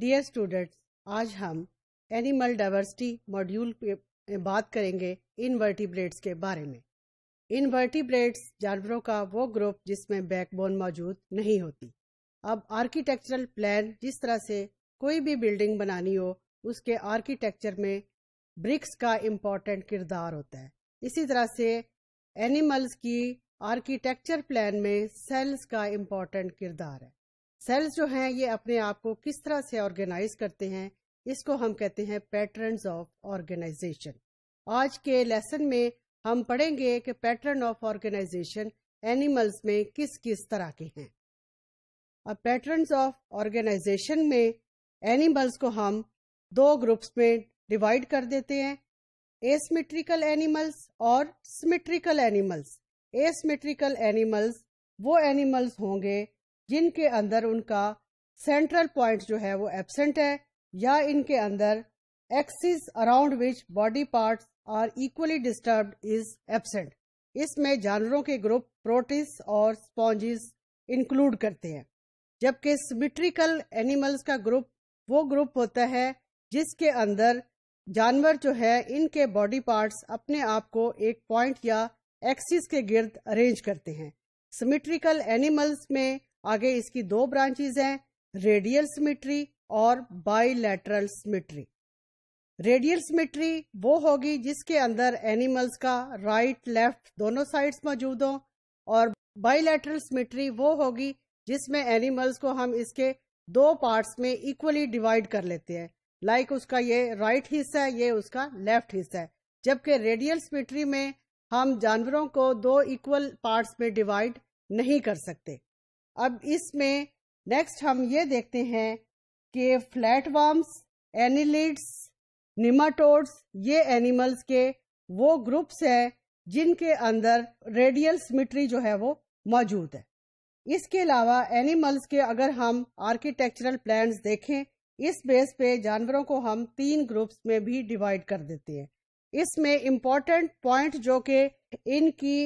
Dear students आज हम animal diversity module पे बात करेंगे इनवर्टिब्रेट्स के बारे में इनवर्टिब्रेट्स जानवरों का वो ग्रुप जिसमें बैकबोन मौजूद नहीं होती अब आर्किटेक्चरल प्लान जिस तरह से कोई भी बिल्डिंग बनानी हो उसके आर्किटेक्चर में ब्रिक्स का इम्पोर्टेंट किरदार होता है इसी तरह से एनिमल्स की आर्किटेक्चर प्लान में सेल्स का इम्पोर्टेंट किरदार है सेल्स जो हैं ये अपने आप को किस तरह से ऑर्गेनाइज करते हैं इसको हम कहते हैं पैटर्न ऑफ ऑर्गेनाइजेशन आज के लेसन में हम पढ़ेंगे कि पैटर्न ऑफ ऑर्गेनाइजेशन एनिमल्स में किस किस तरह के हैं अब पैटर्न ऑफ ऑर्गेनाइजेशन में एनिमल्स को हम दो ग्रुप्स में डिवाइड कर देते हैं एसमेट्रिकल एनिमल्स और सिमेट्रिकल एनिमल्स एसमेट्रिकल एनिमल्स वो एनिमल्स होंगे जिनके अंदर उनका सेंट्रल पॉइंट जो है वो एबसेंट है या इनके अंदर axis around which body part are equally disturb is absent इसमें जानवरों के ग्रुप प्रोटीस और स्पॉन्जिस इंक्लूड करते हैं जबकि सिमिट्रिकल एनिमल्स का ग्रुप वो ग्रुप होता है जिसके अंदर जानवर जो है इनके बॉडी पार्ट्स अपने आप को एक पॉइंट या एक्सिस के गिर्द अरेंज करते हैं सिमिट्रिकल एनिमल्स में आगे इसकी दो ब्रांचेज हैं रेडियल सिमिट्री और बाइलेटरल सिमिट्री रेडियल सिमिट्री वो होगी जिसके अंदर एनिमल्स का राइट लेफ्ट दोनों साइड्स मौजूद हों और बाइलेटरल सिमिट्री वो होगी जिसमें एनिमल्स को हम इसके दो पार्ट्स में इक्वली डिवाइड कर लेते हैं लाइक like उसका ये राइट right हिस्सा है ये उसका लेफ्ट हिस्सा है जबकि रेडियल सिमिट्री में हम जानवरों को दो इक्वल पार्ट्स में डिवाइड नहीं कर सकते अब इसमें नेक्स्ट हम ये देखते हैं कि फ्लैटवर्म्स एनिलिड्स निमाटोड्स ये एनिमल्स के वो ग्रुप्स हैं जिनके अंदर रेडियल सिमिट्री जो है वो मौजूद है इसके अलावा एनिमल्स के अगर हम आर्किटेक्चरल प्लान्स देखें इस बेस पे जानवरों को हम तीन ग्रुप्स में भी डिवाइड कर देते हैं इसमें इम्पॉर्टेंट पॉइंट जो कि इनकी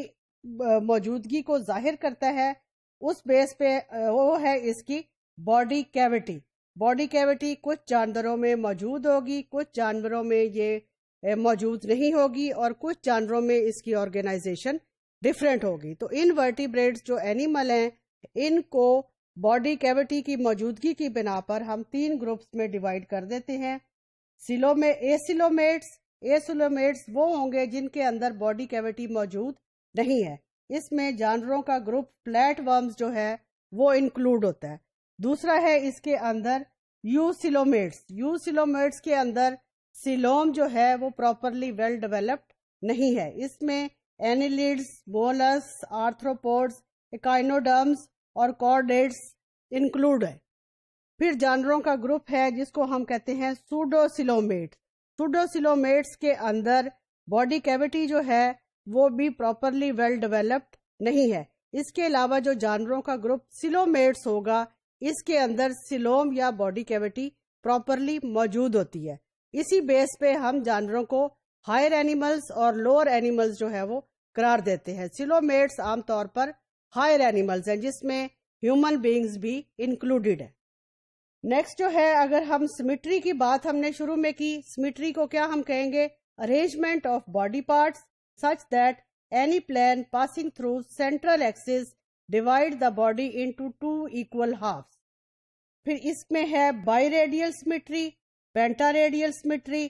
मौजूदगी को जाहिर करता है उस बेस पे वो है इसकी बॉडी कैविटी बॉडी कैविटी कुछ जानवरों में मौजूद होगी कुछ जानवरों में ये मौजूद नहीं होगी और कुछ जानवरों में इसकी ऑर्गेनाइजेशन डिफरेंट होगी तो इन वर्टिब्रेट्स जो एनिमल हैं इनको बॉडी कैविटी की मौजूदगी की बिना पर हम तीन ग्रुप्स में डिवाइड कर देते हैं सिलो में एसिलोमेट्स एसिलोमेट्स वो होंगे जिनके अंदर बॉडी कैविटी मौजूद नहीं है इसमें जानवरों का ग्रुप फ्लैट वर्म्स जो है वो इंक्लूड होता है दूसरा है इसके अंदर यूसिलोमेट्स सिलोमेट्स के अंदर सिलोम जो है वो प्रॉपरली वेल डेवलप्ड नहीं है इसमें एनिलिड्स बोलस आर्थ्रोपोड्स इकाइनोडर्म्स और कॉर्डेट्स इंक्लूड है फिर जानवरों का ग्रुप है जिसको हम कहते हैं सूडोसिलोमेट्स सूडोसिलोमेट्स के अंदर बॉडी कैविटी जो है वो भी प्रॉपरली वेल डेवलप्ड नहीं है इसके अलावा जो जानवरों का ग्रुप सिलोमेट्स होगा इसके अंदर सिलोम या बॉडी कैविटी प्रॉपरली मौजूद होती है इसी बेस पे हम जानवरों को हायर एनिमल्स और लोअर एनिमल्स जो है वो करार देते हैं सिलोमेट्स आमतौर पर हायर एनिमल्स हैं जिसमें ह्यूमन बींग्स भी इंक्लूडेड है नेक्स्ट जो है अगर हम सिमिट्री की बात हमने शुरू में की सिमिट्री को क्या हम कहेंगे arrangement of body parts such that any plane passing through central axis divide the body into two equal halves. फिर इसमें है biradial symmetry, pentaradial symmetry.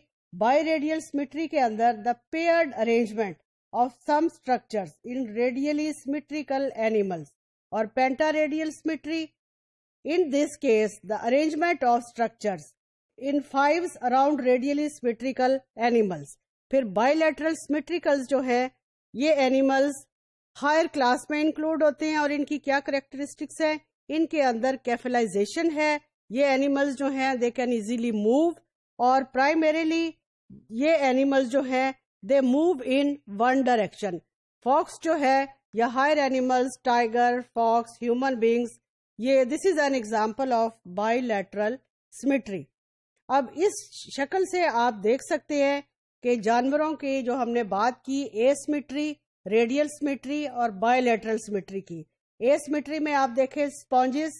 Biradial symmetry के अंदर the paired arrangement of some structures in radially symmetrical animals or pentaradial symmetry. In this case, the arrangement of structures in fives around radially symmetrical animals. फिर bilateral symmetricals जो है ये animals higher class में include होते हैं और इनकी क्या करेक्टरिस्टिक्स है इनके अंदर कैफिलाइजेशन है ये एनिमल्स जो हैं दे कैन इजीली मूव और प्राइमरीली ये एनिमल्स जो हैं they move in one direction fox जो है या higher animals tiger fox human beings ये this is an example of bilateral symmetry अब इस शक्ल से आप देख सकते हैं कि जानवरों की जो हमने बात की एसमिट्री रेडियल सिमिट्री और बायोलेटरल सिमिट्री की एसमिट्री में आप देखें स्पॉन्जेस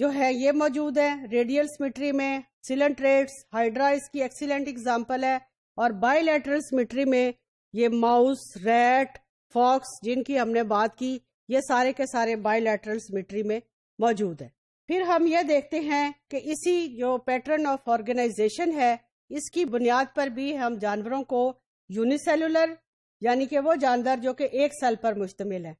जो है ये मौजूद है रेडियल सिमिट्री में सिलेंट्रेट्स हाइड्रा इसकी एक्सीलेंट एग्जाम्पल है और बायोलेटरल सिमिट्री में ये माउस रैट फॉक्स जिनकी हमने बात की ये सारे के सारे बायोलेटरल सिमिट्री में मौजूद है फिर हम ये देखते हैं कि इसी जो पैटर्न ऑफ ऑर्गेनाइजेशन है इसकी बुनियाद पर भी हम जानवरों को यूनिसेलुलर यानी कि वो जानवर जो कि एक सेल पर मुश्तमिल है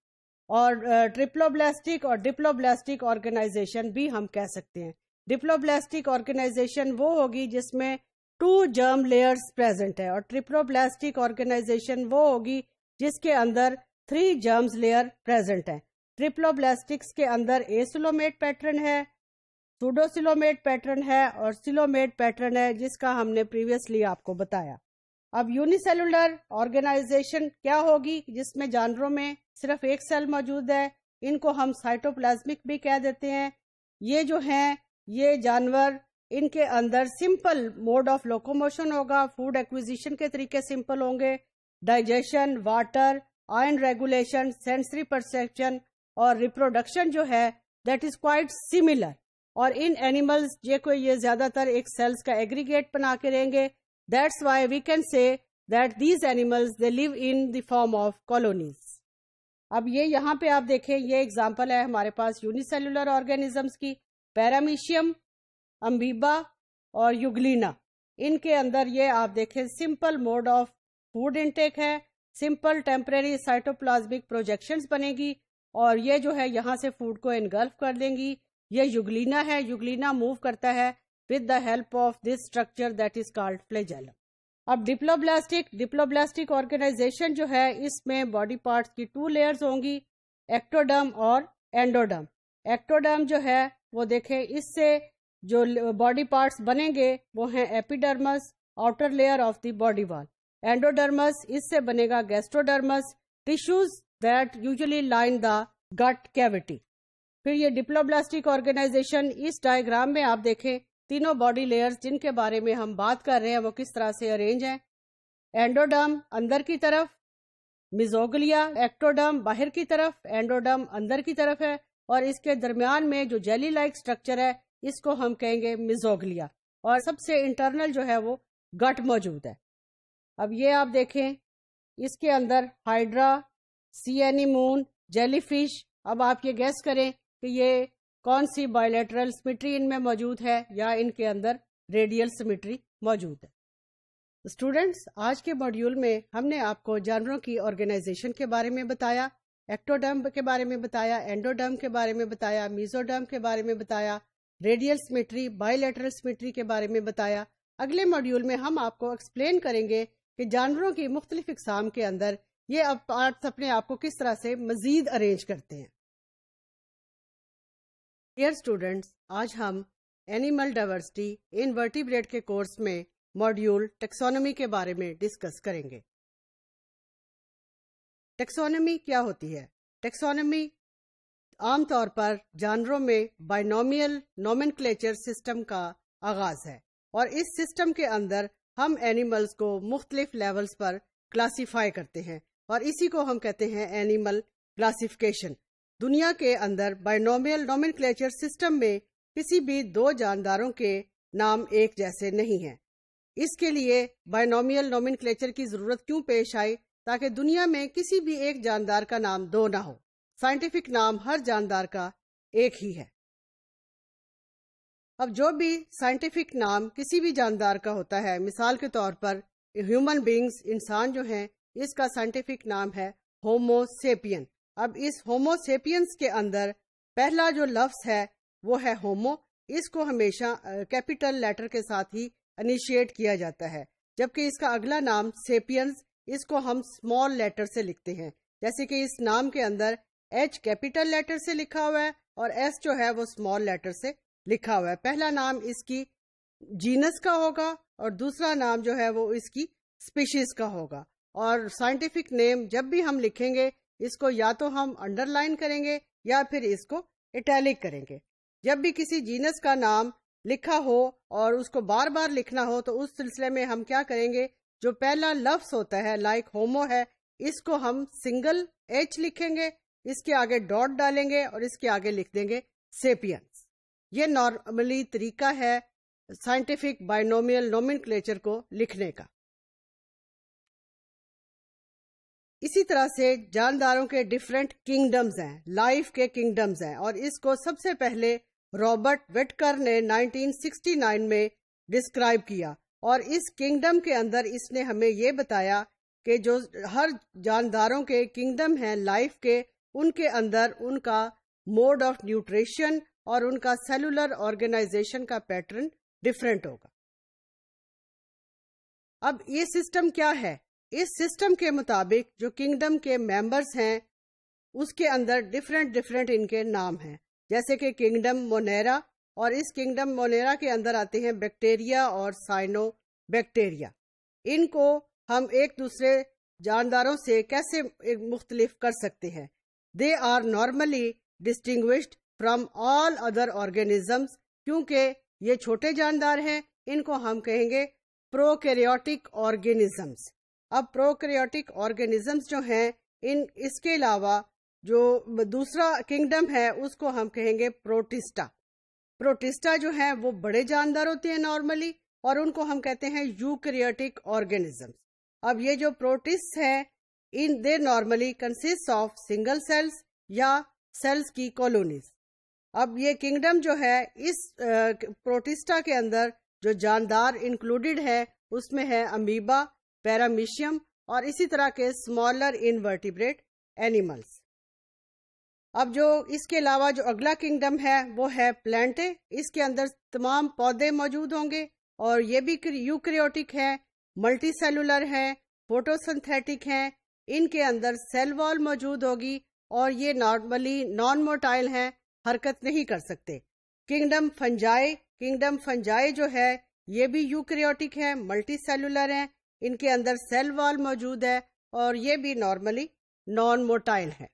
और ट्रिप्लोब्लास्टिक और डिप्लोब्लास्टिक ऑर्गेनाइजेशन भी हम कह सकते हैं डिप्लोब्लास्टिक ऑर्गेनाइजेशन वो होगी जिसमें टू जर्म लेयर्स प्रेजेंट है और ट्रिप्लोब्लास्टिक ऑर्गेनाइजेशन वो होगी जिसके अंदर थ्री जर्म्स लेयर प्रेजेंट है ट्रिप्लोब्लास्टिक्स के अंदर एसुलोमेट पैटर्न है सिलोमेट पैटर्न है और सिलोमेट पैटर्न है जिसका हमने प्रीवियसली आपको बताया अब यूनिसेलुलर ऑर्गेनाइजेशन क्या होगी जिसमें जानवरों में सिर्फ एक सेल मौजूद है इनको हम साइटोप्लाज्मिक भी कह देते हैं ये जो हैं ये जानवर इनके अंदर सिंपल मोड ऑफ लोकोमोशन होगा फूड एक्विजिशन के तरीके सिंपल होंगे digestion water ion regulation sensory perception और रिप्रोडक्शन जो है दैट इज क्वाइट सिमिलर और इन एनिमल्स जे को ये ज्यादातर एक सेल्स का एग्रीगेट बना के रहेंगे that's why we can say that these animals they live in the form of colonies अब ये यहाँ पे आप देखें ये एग्जाम्पल है हमारे पास यूनिसेलुलर ऑर्गेनिजम्स की पैरामीशियम अम्बीबा और युगलिना इनके अंदर ये आप देखें simple mode of food intake है सिंपल टेम्परेरी साइटोप्लाज्मिक प्रोजेक्शंस बनेगी और ये जो है यहाँ से फूड को इनगल्फ कर देंगी यह युगलीना है युगलीना मूव करता है with the help of this structure that is called flagellum अब डिप्लोब्लास्टिक डिप्लोब्लास्टिक ऑर्गेनाइजेशन जो है इसमें बॉडी पार्ट की टू लेयर्स होंगी एक्टोडर्म और एंडोडर्म एक्टोडर्म जो है वो देखे इससे जो बॉडी पार्ट्स बनेंगे वो हैं epidermis outer layer of the body wall endodermis इससे बनेगा gastrodermis tissues that usually line the gut cavity फिर ये डिप्लोब्लास्टिक ऑर्गेनाइजेशन इस डायग्राम में आप देखें तीनों बॉडी लेयर्स जिनके बारे में हम बात कर रहे हैं वो किस तरह से अरेंज हैं एंडोडर्म अंदर की तरफ मिजोगलिया एक्टोडर्म बाहर की तरफ एंडोडर्म अंदर की तरफ है और इसके दरमियान में जो जेली लाइक स्ट्रक्चर है इसको हम कहेंगे मिजोगलिया और सबसे इंटरनल जो है वो गट मौजूद है अब ये आप देखें इसके अंदर हाइड्रा सी एनिमून जेलीफिश अब आप ये गैस करें कि ये कौन सी बायोलेटरल सिमिट्री इनमें मौजूद है या इनके अंदर रेडियल सिमिट्री मौजूद है स्टूडेंट्स आज के मॉड्यूल में हमने आपको जानवरों की ऑर्गेनाइजेशन के बारे में बताया एक्टोडर्म के बारे में बताया एंडोडर्म के बारे में बताया मीजोडर्म के बारे में बताया रेडियल सिमिट्री बायोलेटरल सिमिट्री के बारे में बताया अगले मॉड्यूल में हम आपको एक्सप्लेन करेंगे कि जानवरों की मुख्तलिफ इकसाम के अंदर ये पार्ट्स अपने आप को किस तरह से मजीद अरेंज करते हैं डियर स्टूडेंट्स आज हम एनिमल डाइवर्सिटी इन वर्टिब्रेड के कोर्स में मॉड्यूल टेक्सोनोमी के बारे में डिस्कस करेंगे टेक्सोनोमी क्या होती है टेक्सोनोमी आमतौर पर जानवरों में बाइनोमियल नोमन सिस्टम का आगाज है और इस सिस्टम के अंदर हम एनिमल्स को मुख्तलिफ लेवल्स पर क्लासीफाई करते हैं और इसी को हम कहते हैं एनिमल क्लासिफिकेशन दुनिया के अंदर बाइनोमियल नोमेनक्लेचर सिस्टम में किसी भी दो जानदारों के नाम एक जैसे नहीं हैं। इसके लिए बाइनोमियल नोमेनक्लेचर की जरूरत क्यों पेश आई ताकि दुनिया में किसी भी एक जानदार का नाम दो ना हो साइंटिफिक नाम हर जानदार का एक ही है अब जो भी साइंटिफिक नाम किसी भी जानदार का होता है मिसाल के तौर पर ह्यूमन बींग्स इंसान जो है इसका साइंटिफिक नाम है होमोसेपियन अब इस होमोसेपियंस के अंदर पहला जो लफ्स है वो है होमो इसको हमेशा कैपिटल लेटर के साथ ही इनिशिएट किया जाता है जबकि इसका अगला नाम सेपियंस इसको हम स्मॉल लेटर से लिखते हैं जैसे कि इस नाम के अंदर एच कैपिटल लेटर से लिखा हुआ है और एस जो है वो स्मॉल लेटर से लिखा हुआ है पहला नाम इसकी जीनस का होगा और दूसरा नाम जो है वो इसकी स्पीशीज का होगा और साइंटिफिक नेम जब भी हम लिखेंगे इसको या तो हम अंडरलाइन करेंगे या फिर इसको इटैलिक करेंगे जब भी किसी जीनस का नाम लिखा हो और उसको बार बार लिखना हो तो उस सिलसिले में हम क्या करेंगे जो पहला लफ्स होता है लाइक होमो है इसको हम सिंगल एच लिखेंगे इसके आगे डॉट डालेंगे और इसके आगे लिख देंगे सेपियंस ये नॉर्मली तरीका है साइंटिफिक बायनोमियल नोमिन को लिखने का इसी तरह से जानदारों के डिफरेंट किंगडम्स हैं लाइफ के किंगडम्स हैं और इसको सबसे पहले रॉबर्ट वेटकर ने 1969 में डिस्क्राइब किया और इस किंगडम के अंदर इसने हमें ये बताया कि जो हर जानदारों के किंगडम हैं लाइफ के उनके अंदर उनका मोड ऑफ न्यूट्रिशन और उनका सेलुलर ऑर्गेनाइजेशन का पैटर्न डिफरेंट होगा अब ये सिस्टम क्या है इस सिस्टम के मुताबिक जो किंगडम के मेंबर्स हैं उसके अंदर डिफरेंट डिफरेंट इनके नाम हैं जैसे कि किंगडम मोनेरा और इस किंगडम मोनेरा के अंदर आते हैं बैक्टीरिया और साइनो बैक्टीरिया इनको हम एक दूसरे जानदारों से कैसे मुख्तलिफ कर सकते हैं they are normally distinct from all other organisms क्योंकि ये छोटे जानदार हैं इनको हम कहेंगे प्रोकैरियोटिक ऑर्गेनिजम्स अब प्रोक्रियोटिक ऑर्गेनिजम्स जो हैं इन इसके अलावा जो दूसरा किंगडम है उसको हम कहेंगे प्रोटिस्टा प्रोटिस्टा जो है वो बड़े जानदार होते हैं नॉर्मली और उनको हम कहते हैं यूक्रियोटिक ऑर्गेनिजम्स अब ये जो प्रोटिस्ट है इन they normally consist of single cells या सेल्स की कॉलोनीज अब ये किंगडम जो है इस प्रोटिस्टा के अंदर जो जानदार इंक्लूडेड है उसमें है अमीबा पैरामीशियम और इसी तरह के स्मॉलर इनवर्टिब्रेट एनिमल्स अब जो इसके अलावा जो अगला किंगडम है वो है प्लांटे इसके अंदर तमाम पौधे मौजूद होंगे और ये भी यूक्रियोटिक है मल्टी सेलुलर है फोटोसिंथेटिक है इनके अंदर सेल वॉल मौजूद होगी और ये नॉर्मली नॉन मोटाइल हैं हरकत नहीं कर सकते किंगडम फंजाई किंगडम फंजाई जो है ये भी यूक्रियोटिक है मल्टी सेलुलर है इनके अंदर सेल वॉल मौजूद है और ये भी नॉर्मली नॉन मोटाइल है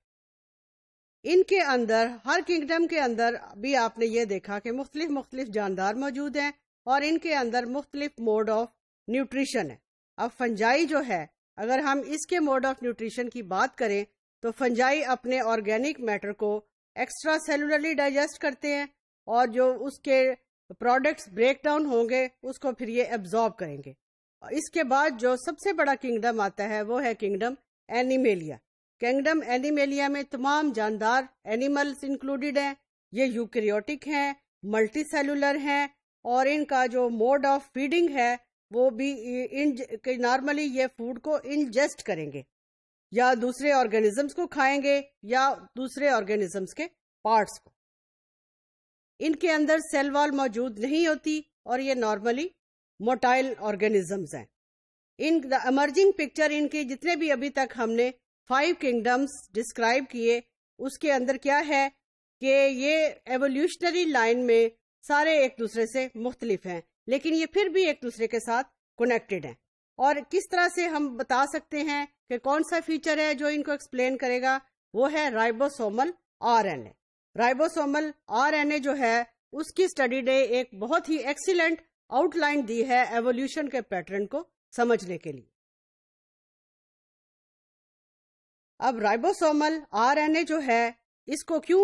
इनके अंदर हर किंगडम के अंदर भी आपने ये देखा कि मुख्तलिफ मुख्तलिफ जानदार मौजूद हैं और इनके अंदर मुख्तलिफ मोड ऑफ न्यूट्रिशन है अब फंजाई जो है अगर हम इसके मोड ऑफ न्यूट्रिशन की बात करें तो फंजाई अपने ऑर्गेनिक मैटर को एक्स्ट्रा सेलुलरली डाइजेस्ट करते हैं और जो उसके प्रोडक्ट्स ब्रेक डाउन होंगे उसको फिर ये एब्जॉर्ब करेंगे इसके बाद जो सबसे बड़ा किंगडम आता है वो है किंगडम एनिमेलिया किंगडम एनिमेलिया में तमाम जानदार एनिमल्स इंक्लूडेड हैं ये यूक्रियोटिक हैं मल्टी सेलुलर हैं और इनका जो मोड ऑफ फीडिंग है वो भी इन नॉर्मली ये फूड को इनजेस्ट करेंगे या दूसरे ऑर्गेनिजम्स को खाएंगे या दूसरे ऑर्गेनिजम्स के पार्ट्स को इनके अंदर सेल वॉल मौजूद नहीं होती और ये नॉर्मली मोटाइल ऑर्गेनिजम्स हैं इन द एमर्जिंग पिक्चर इनके जितने भी अभी तक हमने फाइव किंगडम्स डिस्क्राइब किए उसके अंदर क्या है कि ये एवोल्यूशनरी लाइन में सारे एक दूसरे से मुख्तलिफ हैं लेकिन ये फिर भी एक दूसरे के साथ कनेक्टेड हैं और किस तरह से हम बता सकते हैं कि कौन सा फीचर है जो इनको एक्सप्लेन करेगा वो है राइबोसोमल आरएनए राइबोसोमल आरएनए जो है उसकी स्टडी डे एक बहुत ही एक्सीलेंट आउटलाइन दी है एवोल्यूशन के पैटर्न को समझने के लिए अब राइबोसोमल आरएनए जो है इसको क्यों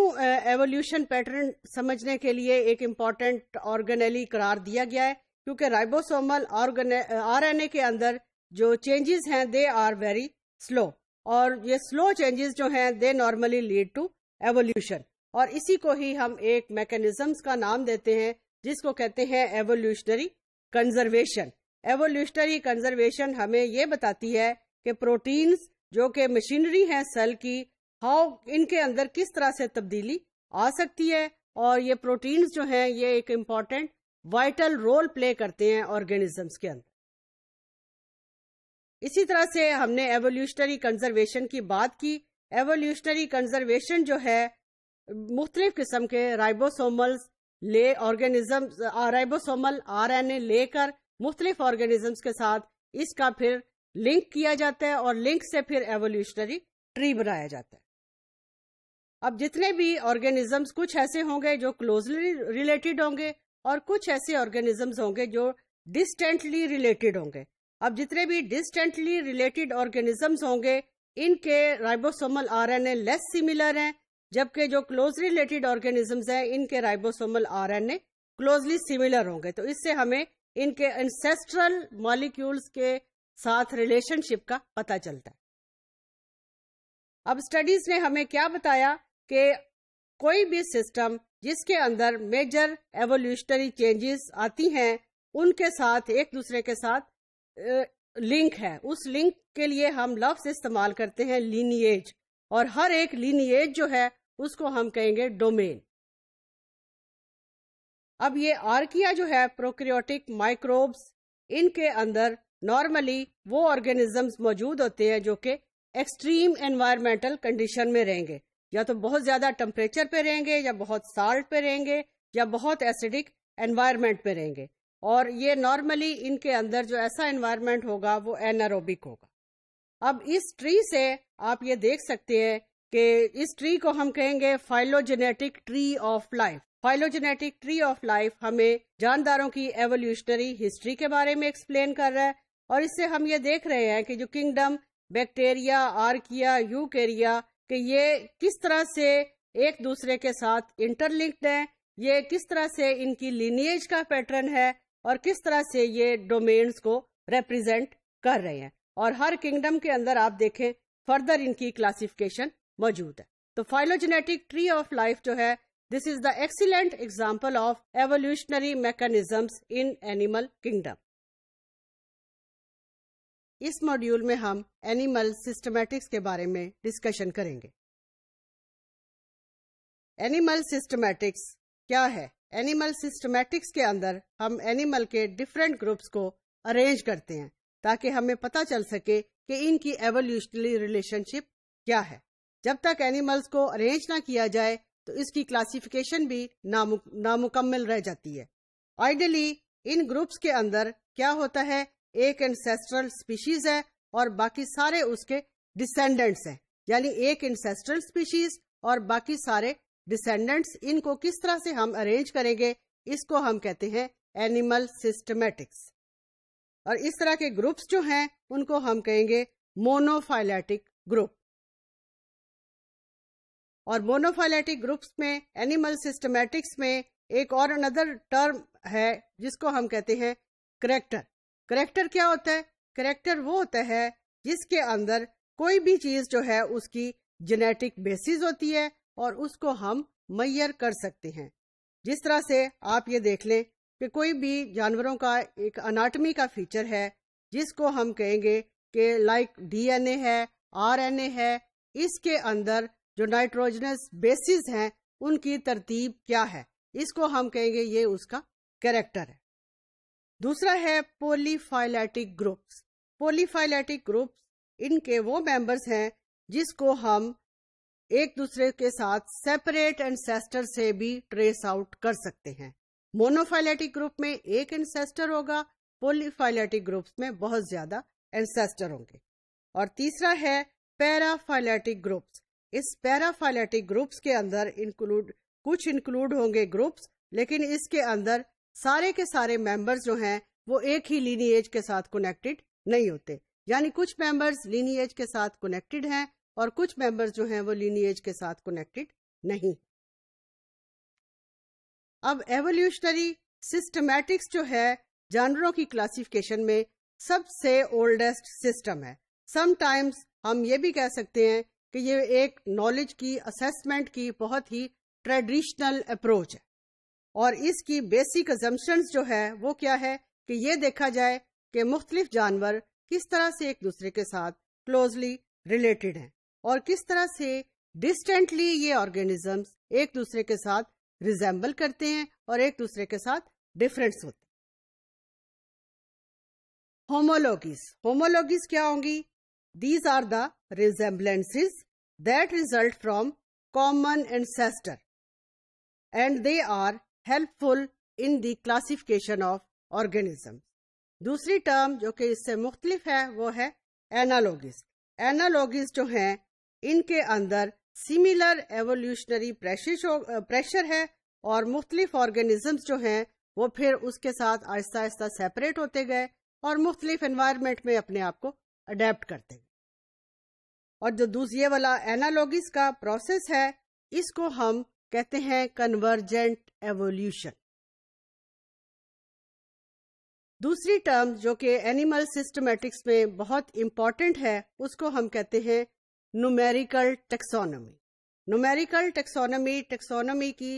एवोल्यूशन पैटर्न समझने के लिए एक इम्पॉर्टेंट ऑर्गेनली करार दिया गया है क्योंकि राइबोसोमल आरएनए के अंदर जो चेंजेस हैं दे आर वेरी स्लो और ये स्लो चेंजेस जो हैं they normally lead to evolution और इसी को ही हम एक मैकेनिज्म का नाम देते हैं जिसको कहते हैं एवोल्यूशनरी कंजर्वेशन एवोल्यूशनरी कंजर्वेशन हमें ये बताती है कि प्रोटीन्स जो कि मशीनरी है सेल की हाउ इनके अंदर किस तरह से तब्दीली आ सकती है और ये प्रोटीन्स जो हैं ये एक इम्पॉर्टेंट वाइटल रोल प्ले करते हैं ऑर्गेनिजम्स के अंदर इसी तरह से हमने एवोल्यूशनरी कंजर्वेशन की बात की एवोल्यूशनरी कंजर्वेशन जो है मुख्तलिफ किस्म के राइबोसोमल्स ले ऑर्गेनिज्म राइबोसोमल आरएनए लेकर मुख्तलिफ ऑर्गेनिजम्स के साथ इसका फिर लिंक किया जाता है और लिंक से फिर एवोल्यूशनरी ट्री बनाया जाता है अब जितने भी ऑर्गेनिजम्स कुछ ऐसे होंगे जो क्लोजली रिलेटेड होंगे और कुछ ऐसे ऑर्गेनिजम्स होंगे जो डिस्टेंटली रिलेटेड होंगे अब जितने भी डिस्टेंटली रिलेटेड ऑर्गेनिजम्स होंगे इनके राइबोसोमल आरएनए लेस सिमिलर हैं जबकि जो क्लोज रिलेटेड ऑर्गेनिजम्स हैं इनके राइबोसोमल आरएनए क्लोजली सिमिलर होंगे तो इससे हमें इनके एंसेस्ट्रल मॉलिक्यूल्स के साथ रिलेशनशिप का पता चलता है अब स्टडीज ने हमें क्या बताया कि कोई भी सिस्टम जिसके अंदर मेजर एवोल्यूशनरी चेंजेस आती हैं उनके साथ एक दूसरे के साथ लिंक है उस लिंक के लिए हम लफ्ज इस्तेमाल करते हैं लीनिएज और हर एक लीनिएज जो है उसको हम कहेंगे डोमेन अब ये आर्किया जो है प्रोक्रियोटिक माइक्रोब्स इनके अंदर नॉर्मली वो ऑर्गेनिजम्स मौजूद होते हैं जो कि एक्सट्रीम एनवायरमेंटल कंडीशन में रहेंगे या तो बहुत ज्यादा टेम्परेचर पे रहेंगे या बहुत साल्ट पे रहेंगे या बहुत एसिडिक एनवायरमेंट पे रहेंगे और ये नॉर्मली इनके अंदर जो ऐसा एनवायरमेंट होगा वो एनारोबिक होगा अब इस ट्री से आप ये देख सकते हैं कि इस ट्री को हम कहेंगे phylogenetic tree of life phylogenetic tree of life हमें जानदारों की एवोल्यूशनरी हिस्ट्री के बारे में एक्सप्लेन कर रहा है और इससे हम ये देख रहे हैं कि जो किंगडम बैक्टीरिया आर्किया यू कि ये किस तरह से एक दूसरे के साथ इंटरलिंक्ड है ये किस तरह से इनकी लिनिएज का पैटर्न है और किस तरह से ये डोमेन्स को रिप्रेजेंट कर रहे हैं और हर किंगडम के अंदर आप देखें फर्दर इनकी क्लासिफिकेशन मौजूद है तो फाइलोजेनेटिक ट्री ऑफ लाइफ जो है this is the excellent example of evolutionary mechanism in animal kingdom इस मॉड्यूल में हम एनिमल सिस्टमैटिक्स के बारे में डिस्कशन करेंगे एनिमल सिस्टमैटिक्स क्या है एनिमल सिस्टमैटिक्स के अंदर हम एनिमल के डिफरेंट ग्रुप्स को अरेंज करते हैं ताकि हमें पता चल सके कि इनकी एवोल्यूशनरी रिलेशनशिप क्या है जब तक एनिमल्स को अरेंज ना किया जाए तो इसकी क्लासिफिकेशन भी नामु, नामुकम्मल रह जाती है आइडली इन ग्रुप्स के अंदर क्या होता है एक इंसेस्ट्रल स्पीशीज है और बाकी सारे उसके डिसेंडेंट्स हैं यानी एक इंसेस्ट्रल स्पीशीज और बाकी सारे डिसेंडेंट्स इनको किस तरह से हम अरेंज करेंगे इसको हम कहते हैं एनिमल सिस्टमेटिक्स और इस तरह के ग्रुप्स जो हैं उनको हम कहेंगे मोनोफाइलेटिक ग्रुप और मोनोफाइलेटिक ग्रुप्स में एनिमल सिस्टमेटिक्स में एक और अनदर टर्म है जिसको हम कहते हैं करेक्टर करेक्टर क्या होता है करेक्टर वो होता है जिसके अंदर कोई भी चीज जो है उसकी जेनेटिक बेसिस होती है और उसको हम मैयर कर सकते हैं जिस तरह से आप ये देख लें कि कोई भी जानवरों का एक अनाटमी का फीचर है जिसको हम कहेंगे कि लाइक डीएनए है आरएनए है इसके अंदर जो नाइट्रोजनस बेसिस हैं उनकी तरतीब क्या है इसको हम कहेंगे ये उसका कैरेक्टर है दूसरा है पोलीफाइलेटिक ग्रुप्स पोलीफाइलेटिक ग्रुप्स इनके वो मेंबर्स हैं जिसको हम एक दूसरे के साथ सेपरेट एंसेस्टर से भी ट्रेस आउट कर सकते हैं मोनोफाइलेटिक ग्रुप में एक एंसेस्टर होगा पोलीफाइलेटिक ग्रुप्स में बहुत ज्यादा एंसेस्टर होंगे और तीसरा है पैराफाइलेटिक ग्रुप्स इस पैराफाइलेटिक ग्रुप्स के अंदर इंक्लूड कुछ इंक्लूड होंगे ग्रुप्स लेकिन इसके अंदर सारे के सारे मेंबर्स जो हैं वो एक ही लीनिएज के साथ कनेक्टेड नहीं होते यानी कुछ मेंबर्स लीनिएज के साथ कनेक्टेड हैं और कुछ मेंबर्स जो हैं वो लीनिएज के साथ कनेक्टेड नहीं अब एवोल्यूशनरी सिस्टमैटिक्स जो है जानवरों की क्लासिफिकेशन में सबसे ओल्डेस्ट सिस्टम है समटाइम्स हम ये भी कह सकते हैं कि ये एक नॉलेज की असेसमेंट की बहुत ही ट्रेडिशनल अप्रोच है और इसकी बेसिक अजम्पन्स जो है वो क्या है कि ये देखा जाए कि मुख्तलिफ जानवर किस तरह से एक दूसरे के साथ क्लोजली रिलेटेड हैं और किस तरह से डिस्टेंटली ये ऑर्गेनिजम्स एक दूसरे के साथ रिजेंबल करते हैं और एक दूसरे के साथ डिफरेंस होते हैं होमोलॉगीज होमोलॉगीज क्या होंगी These are the resemblances that result from common ancestor and they are helpful in the classification of organisms. दूसरी टर्म जो कि इससे मुख्तलिफ है वो है एनालॉगिस्ट एनालॉगिस्ट जो हैं इनके अंदर सिमिलर एवोल्यूशनरी प्रेशर है और मुख्तलिफ ऑर्गेनिजम्स जो हैं वो फिर उसके साथ आहिस्ता आहिस्ता सेपरेट होते गए और मुख्तलिफ एनवायरमेंट में अपने आप को अडेप्ट करते और जो दूसरे वाला एनालॉगिस का प्रोसेस है इसको हम कहते हैं कन्वर्जेंट एवोल्यूशन दूसरी टर्म जो कि एनिमल सिस्टमेटिक्स में बहुत इंपॉर्टेंट है उसको हम कहते हैं numerical taxonomy numerical taxonomy taxonomy की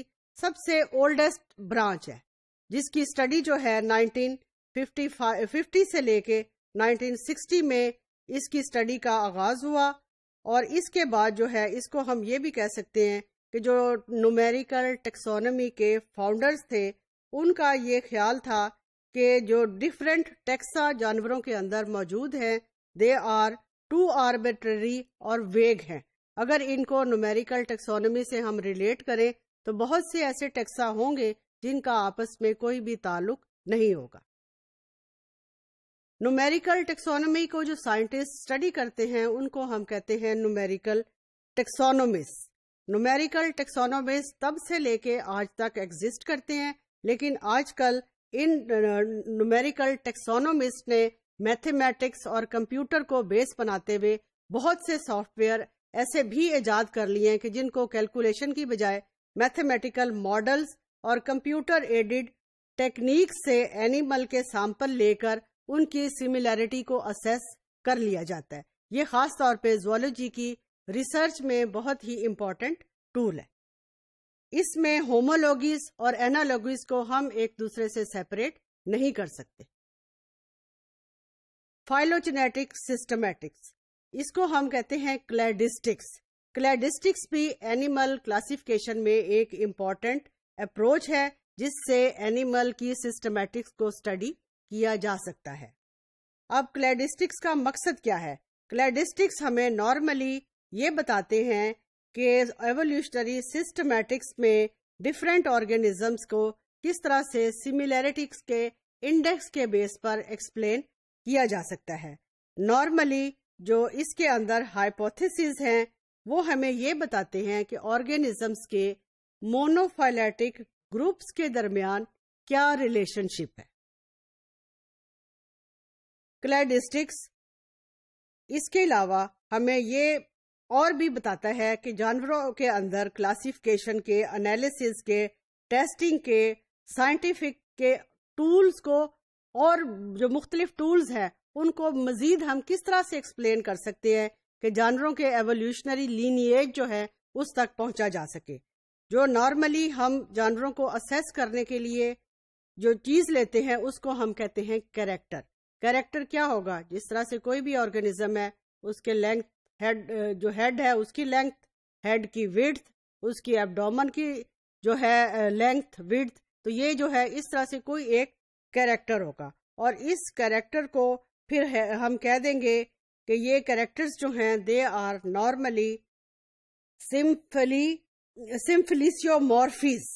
सबसे ओल्डेस्ट ब्रांच है जिसकी स्टडी जो है 1950 से लेके 1960 में इसकी स्टडी का आगाज हुआ और इसके बाद जो है इसको हम ये भी कह सकते हैं कि जो नुमेरिकल टेक्सोनमी के फाउंडर्स थे उनका ये ख्याल था कि जो डिफरेंट टेक्सा जानवरों के अंदर मौजूद हैं दे आर टू आर्बिट्ररी और वेग हैं अगर इनको नुमेरिकल टेक्सोनमी से हम रिलेट करें तो बहुत से ऐसे टेक्सा होंगे जिनका आपस में कोई भी ताल्लुक नहीं होगा नुमेरिकल टेक्सोनोमी को जो साइंटिस्ट स्टडी करते हैं उनको हम कहते हैं नुमेरिकल टेक्सोनोमिस न्यूमेरिकल टेक्सोनोमिस तब से लेके आज तक एग्जिस्ट करते हैं लेकिन आजकल इन न्यूमेरिकल टेक्सोनोमिस्ट ने मैथमेटिक्स और कंप्यूटर को बेस बनाते हुए बहुत से सॉफ्टवेयर ऐसे भी ईजाद कर लिए हैं कि जिनको कैलकुलेशन की बजाय मैथमेटिकल मॉडल्स और कंप्यूटर एडिड टेक्निक से एनिमल के सैंपल लेकर उनकी सिमिलैरिटी को असेस कर लिया जाता है ये खास तौर पे जोलॉजी की रिसर्च में बहुत ही इम्पोर्टेंट टूल है इसमें होमोलॉजीज और एनालॉजीज को हम एक दूसरे से सेपरेट नहीं कर सकते फाइलोजेनेटिक सिस्टमैटिक्स इसको हम कहते हैं क्लेडिस्टिक्स क्लेडिस्टिक्स भी एनिमल क्लासिफिकेशन में एक इम्पॉर्टेंट अप्रोच है जिससे एनिमल की सिस्टमैटिक्स को स्टडी किया जा सकता है अब क्लेडिस्टिक्स का मकसद क्या है क्लेडिस्टिक्स हमें नॉर्मली ये बताते हैं कि एवोल्यूशनरी सिस्टमेटिक्स में डिफरेंट ऑर्गेनिजम्स को किस तरह से सिमिलैरिटीज के इंडेक्स के बेस पर एक्सप्लेन किया जा सकता है नॉर्मली जो इसके अंदर हाइपोथेसिस हैं वो हमें ये बताते हैं कि ऑर्गेनिजम्स के मोनोफाइलेटिक ग्रुप्स के दरमियान क्या रिलेशनशिप है क्लैडिस्टिक्स इसके अलावा हमें ये और भी बताता है कि जानवरों के अंदर क्लासिफिकेशन के एनालिसिस के टेस्टिंग के साइंटिफिक के टूल्स को और जो मुख्तलिफ टूल्स हैं उनको मजीद हम किस तरह से एक्सप्लेन कर सकते हैं कि जानवरों के एवोल्यूशनरी लीनिएज जो है उस तक पहुंचा जा सके जो नॉर्मली हम जानवरों को असेस करने के लिए जो चीज लेते हैं उसको हम कहते हैं कैरेक्टर कैरेक्टर क्या होगा जिस तरह से कोई भी ऑर्गेनिज्म है उसके लेंथ हेड जो हेड है उसकी लेंथ हेड की विड्थ उसकी एबडोमन की जो है लेंथ विड्थ तो ये जो है इस तरह से कोई एक कैरेक्टर होगा और इस कैरेक्टर को फिर हम कह देंगे कि ये कैरेक्टर्स जो हैं दे आर नॉर्मली सिम्फली सिम्फलिसियोमॉर्फिस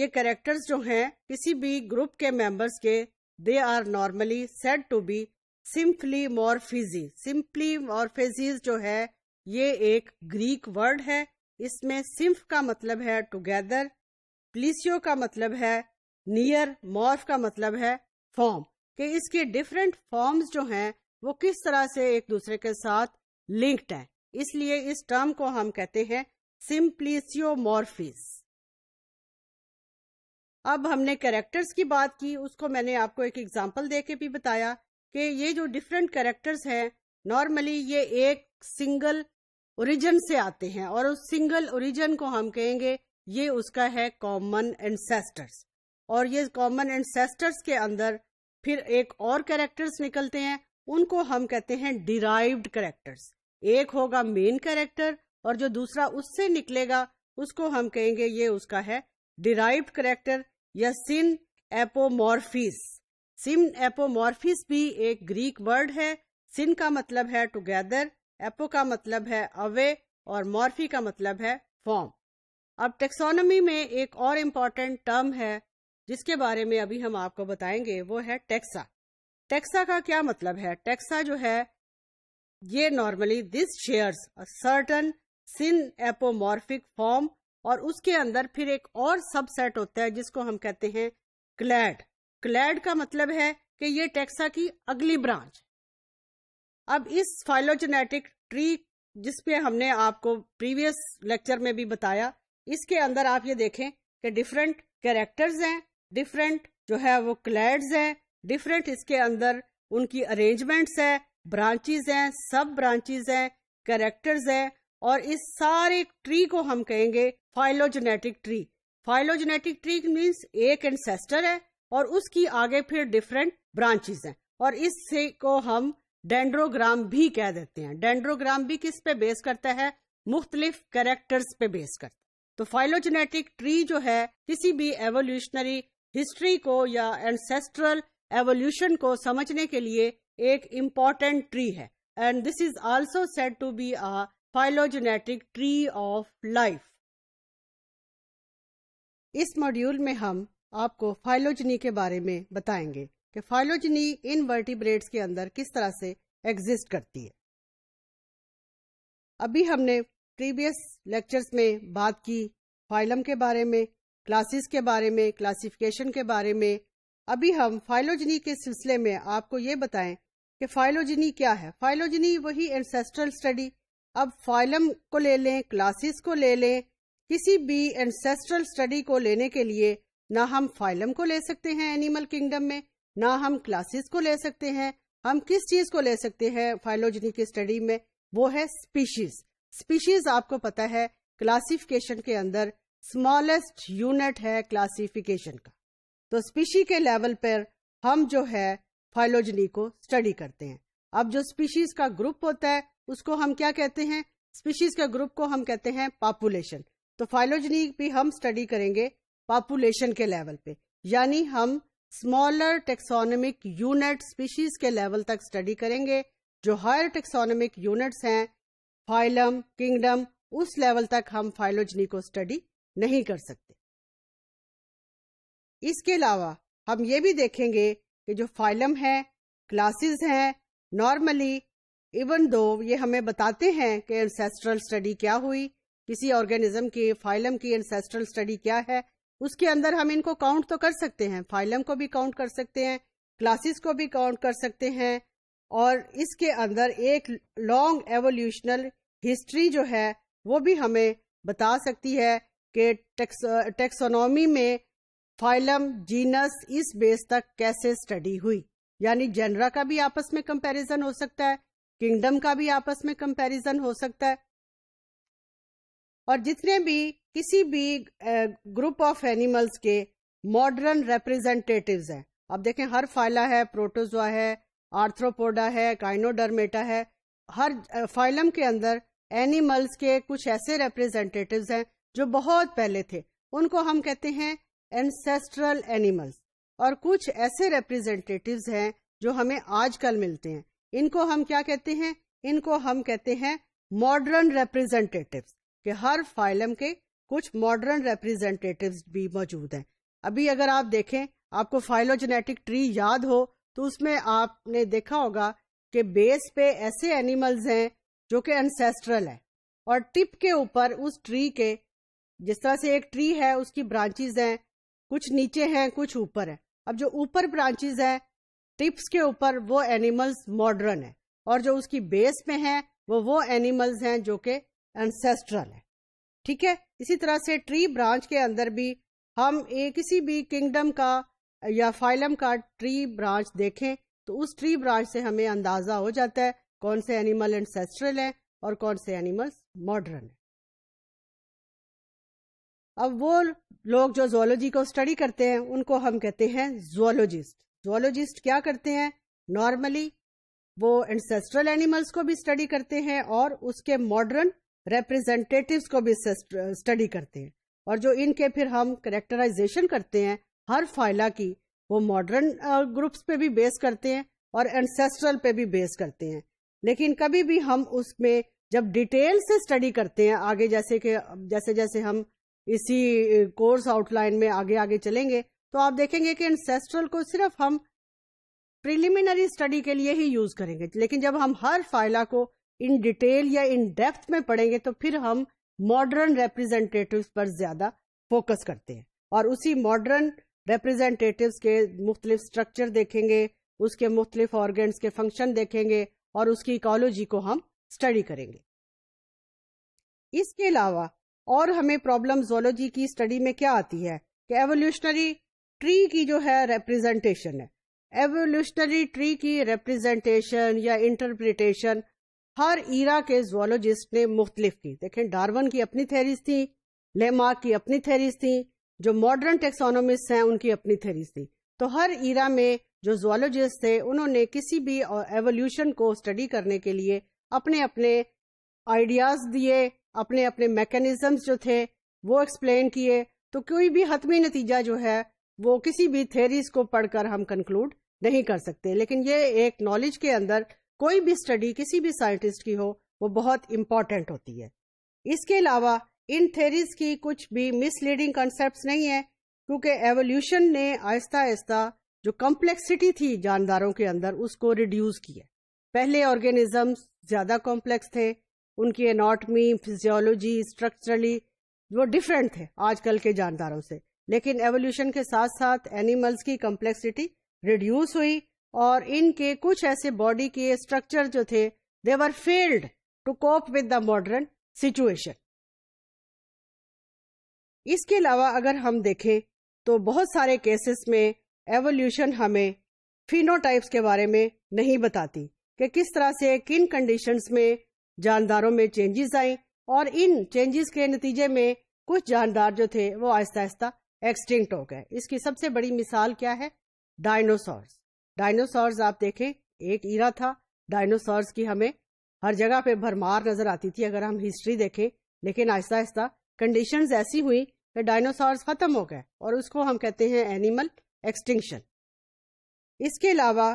ये कैरेक्टर्स जो हैं किसी भी ग्रुप के मेंबर्स के they are normally set to be symplesiomorphy symplesiomorphies जो है ये एक ग्रीक वर्ड है इसमें सिम्फ का मतलब है टूगेदर प्लीसियो का मतलब है नियर मॉर्फ का मतलब है फॉर्म कि इसके डिफरेंट फॉर्म्स जो हैं वो किस तरह से एक दूसरे के साथ लिंक्ड है इसलिए इस टर्म को हम कहते हैं सिम्प्लीसियो सिंप्लीसियोमॉर्फिस अब हमने कैरेक्टर्स की बात की उसको मैंने आपको एक एग्जांपल दे के भी बताया कि ये जो डिफरेंट कैरेक्टर्स हैं नॉर्मली ये एक सिंगल ओरिजिन से आते हैं और उस सिंगल ओरिजिन को हम कहेंगे ये उसका है कॉमन एंसेस्टर्स और ये कॉमन एंसेस्टर्स के अंदर फिर एक और कैरेक्टर्स निकलते हैं उनको हम कहते हैं डिराइव्ड कैरेक्टर्स एक होगा मेन कैरेक्टर और जो दूसरा उससे निकलेगा उसको हम कहेंगे ये उसका है डिराइव करेक्टर या सिन एपोमोरफिस सिम एपोमोरफिस भी एक ग्रीक वर्ड है सिन का मतलब है टुगेदर एपो का मतलब है अवे और मॉर्फी का मतलब है फॉर्म अब टेक्सोनोमी में एक और इम्पोर्टेंट टर्म है जिसके बारे में अभी हम आपको बताएंगे वो है टेक्सा टेक्सा का क्या मतलब है टेक्सा जो है ये normally this shares certain synapomorphic form और उसके अंदर फिर एक और सबसेट होता है जिसको हम कहते हैं क्लैड क्लैड का मतलब है कि ये टैक्सा की अगली ब्रांच अब इस फाइलोजेनेटिक ट्री जिसपे हमने आपको प्रीवियस लेक्चर में भी बताया इसके अंदर आप ये देखें कि डिफरेंट कैरेक्टर्स हैं डिफरेंट जो है वो क्लैड्स हैं डिफरेंट इसके अंदर उनकी अरेंजमेंट्स है ब्रांचेज हैं सब ब्रांचेज हैं कैरेक्टर्स हैं और इस सारे ट्री को हम कहेंगे phylogenetic tree phylogenetic tree means एक एंसेस्टर है और उसकी आगे फिर डिफरेंट ब्रांचेस हैं और इससे को हम डेंड्रोग्राम भी कह देते हैं डेंड्रोग्राम भी किस पे बेस करता है मुख्तलिफ कैरेक्टर्स पे बेस करता है तो फाइलोजेनेटिक ट्री जो है किसी भी एवोल्यूशनरी हिस्ट्री को या एंसेस्ट्रल एवोल्यूशन को समझने के लिए एक इम्पॉर्टेंट ट्री है and this is also set to be a phylogenetic tree of life इस मॉड्यूल में हम आपको फाइलोजनी के बारे में बताएंगे कि फाइलोजनी इन वर्टिब्रेट्स के अंदर किस तरह से एग्जिस्ट करती है अभी हमने प्रीवियस लेक्चर्स में बात की फाइलम के बारे में क्लासेस के बारे में क्लासिफिकेशन के बारे में अभी हम फाइलोजनी के सिलसिले में आपको ये बताएं कि फाइलोजनी क्या है फाइलोजनी वही एंसेस्ट्रल स्टडी अब फाइलम को ले लें क्लासेस को ले लें किसी भी एंसेस्ट्रल स्टडी को लेने के लिए ना हम फाइलम को ले सकते हैं एनिमल किंगडम में ना हम क्लासेस को ले सकते हैं हम किस चीज को ले सकते हैं फाइलोजनी की स्टडी में वो है स्पीशीज स्पीशीज आपको पता है क्लासिफिकेशन के अंदर स्मॉलेस्ट यूनिट है क्लासिफिकेशन का तो स्पीशी के लेवल पर हम जो है फाइलोजनी को स्टडी करते हैं अब जो स्पीशीज का ग्रुप होता है उसको हम क्या कहते हैं स्पीशीज के ग्रुप को हम कहते हैं पॉपुलेशन तो फाइलोजनी भी हम स्टडी करेंगे पॉपुलेशन के लेवल पे यानी हम स्मॉलर टेक्सोनोमिक यूनिट स्पीशीज के लेवल तक स्टडी करेंगे जो हायर टेक्सोनोमिक यूनिट्स हैं फाइलम किंगडम उस लेवल तक हम फाइलोजनी को स्टडी नहीं कर सकते इसके अलावा हम ये भी देखेंगे कि जो फाइलम है क्लासेस हैं नॉर्मली इवन दो ये हमें बताते हैं कि एंसेस्ट्रल स्टडी क्या हुई किसी ऑर्गेनिज्म की फाइलम की एंसेस्ट्रल स्टडी क्या है उसके अंदर हम इनको काउंट तो कर सकते हैं फाइलम को भी काउंट कर सकते हैं क्लासेस को भी काउंट कर सकते हैं और इसके अंदर एक लॉन्ग एवोल्यूशनल हिस्ट्री जो है वो भी हमें बता सकती है कि टेक्स, टेक्सोनॉमी में फाइलम जीनस इस बेस तक कैसे स्टडी हुई यानी जेनरा का भी आपस में कंपैरिजन हो सकता है किंगडम का भी आपस में कंपैरिजन हो सकता है और जितने भी किसी भी ग्रुप ऑफ एनिमल्स के मॉडर्न रिप्रेजेंटेटिव्स हैं अब देखें हर फाइला है प्रोटोजोआ है आर्थ्रोपोडा है काइनोडर्मेटा है हर फाइलम के अंदर एनिमल्स के कुछ ऐसे रिप्रेजेंटेटिव्स हैं जो बहुत पहले थे उनको हम कहते हैं एंसेस्ट्रल एनिमल्स और कुछ ऐसे रिप्रेजेंटेटिव्स हैं जो हमें आजकल मिलते हैं इनको हम क्या कहते हैं इनको हम कहते हैं मॉडर्न रेप्रेजेंटेटिव कि हर फाइलम के कुछ मॉडर्न रेप्रेजेंटेटिव भी मौजूद हैं अभी अगर आप देखें आपको फाइलोजेनेटिक ट्री याद हो तो उसमें आपने देखा होगा कि बेस पे ऐसे एनिमल्स हैं जो कि अनसेस्ट्रल है और टिप के ऊपर उस ट्री के जिस तरह से एक ट्री है उसकी ब्रांचेज हैं कुछ नीचे हैं कुछ ऊपर है अब जो ऊपर ब्रांचेज हैं टिप्स के ऊपर वो एनिमल्स मॉडर्न है और जो उसकी बेस में है वो वो एनिमल्स हैं जो के एंसेस्ट्रल है ठीक है इसी तरह से ट्री ब्रांच के अंदर भी हम एक किसी भी किंगडम का या फाइलम का ट्री ब्रांच देखें तो उस ट्री ब्रांच से हमें अंदाजा हो जाता है कौन से एनिमल एंसेस्ट्रल हैं और कौन से एनिमल्स मॉडर्न है अब वो लोग जो जोलॉजी को स्टडी करते हैं उनको हम कहते हैं जोलॉजिस्ट जोलॉजिस्ट क्या करते हैं नॉर्मली वो एंसेस्ट्रल एनिमल्स को भी स्टडी करते हैं और उसके मॉडर्न रिप्रेजेंटेटिव्स को भी स्टडी करते हैं और जो इनके फिर हम करेक्टराइजेशन करते हैं हर फाइला की वो मॉडर्न ग्रुप्स पे भी बेस करते हैं और एंसेस्ट्रल पे भी बेस करते हैं लेकिन कभी भी हम उसमें जब डिटेल से स्टडी करते हैं आगे जैसे कि जैसे जैसे हम इसी कोर्स आउटलाइन में आगे आगे चलेंगे तो आप देखेंगे कि इंसेस्ट्रल को सिर्फ हम प्रिलिमिनरी स्टडी के लिए ही यूज करेंगे लेकिन जब हम हर फाइला को इन डिटेल या इन डेप्थ में पढ़ेंगे तो फिर हम मॉडर्न रिप्रेजेंटेटिव्स पर ज्यादा फोकस करते हैं और उसी मॉडर्न रिप्रेजेंटेटिव्स के मुख्तलिफ स्ट्रक्चर देखेंगे उसके मुख्तलिफ ऑर्गन्स के फंक्शन देखेंगे और उसकी इकोलॉजी को हम स्टडी करेंगे इसके अलावा और हमें प्रॉब्लम जोलॉजी की स्टडी में क्या आती है कि एवोल्यूशनरी ट्री की जो है रिप्रेजेंटेशन है एवोल्यूशनरी ट्री की रिप्रेजेंटेशन या इंटरप्रिटेशन हर ईरा के जोलॉजिस्ट ने मुख्तलिफ की देखें डार्वन की अपनी थेरीज थी लेमार्क की अपनी थेरीज थी जो मॉडर्न टेक्सोनोमिस्ट हैं उनकी अपनी थेरीज थी तो हर ईरा में जो जोलॉजिस्ट थे उन्होंने किसी भी एवोल्यूशन को स्टडी करने के लिए अपने अपने आइडियाज दिए अपने अपने मैकेनिज्म जो थे वो एक्सप्लेन किए तो कोई भी हतमी नतीजा जो है वो किसी भी थेरीज को पढ़कर हम कंक्लूड नहीं कर सकते लेकिन ये एक नॉलेज के अंदर कोई भी स्टडी किसी भी साइंटिस्ट की हो वो बहुत इम्पॉर्टेंट होती है इसके अलावा इन थेरीज की कुछ भी मिसलीडिंग कंसेप्ट नहीं है क्योंकि एवोल्यूशन ने आहिस्ता आहिस्ता जो कॉम्प्लेक्सिटी थी जानदारों के अंदर उसको रिड्यूस किया पहले ऑर्गेनिज्म ज्यादा कॉम्प्लेक्स थे उनकी एनाटमी फिजियोलॉजी स्ट्रक्चरली वो डिफरेंट थे आजकल के जानदारों से लेकिन एवोल्यूशन के साथ साथ एनिमल्स की कम्प्लेक्सिटी रिड्यूस हुई और इनके कुछ ऐसे बॉडी के स्ट्रक्चर जो थे they were failed to cope with the modern situation इसके अलावा अगर हम देखें तो बहुत सारे केसेस में एवोल्यूशन हमें फिनोटाइप्स के बारे में नहीं बताती कि किस तरह से किन कंडीशंस में जानदारों में चेंजेस आई और इन चेंजेस के नतीजे में कुछ जानदार जो थे वो आहिस्ता आहिस्ता एक्सटिंक्ट हो गए इसकी सबसे बड़ी मिसाल क्या है डायनोसॉर्स डायनोसॉर्स आप देखें एक ईरा था डायनोसॉर्स की हमें हर जगह पे भरमार नजर आती थी अगर हम हिस्ट्री देखें लेकिन आहिस्ता आहिस्ता कंडीशन ऐसी हुई कि डायनोसॉर्स खत्म हो गए और उसको हम कहते हैं एनिमल एक्सटिंक्शन इसके अलावा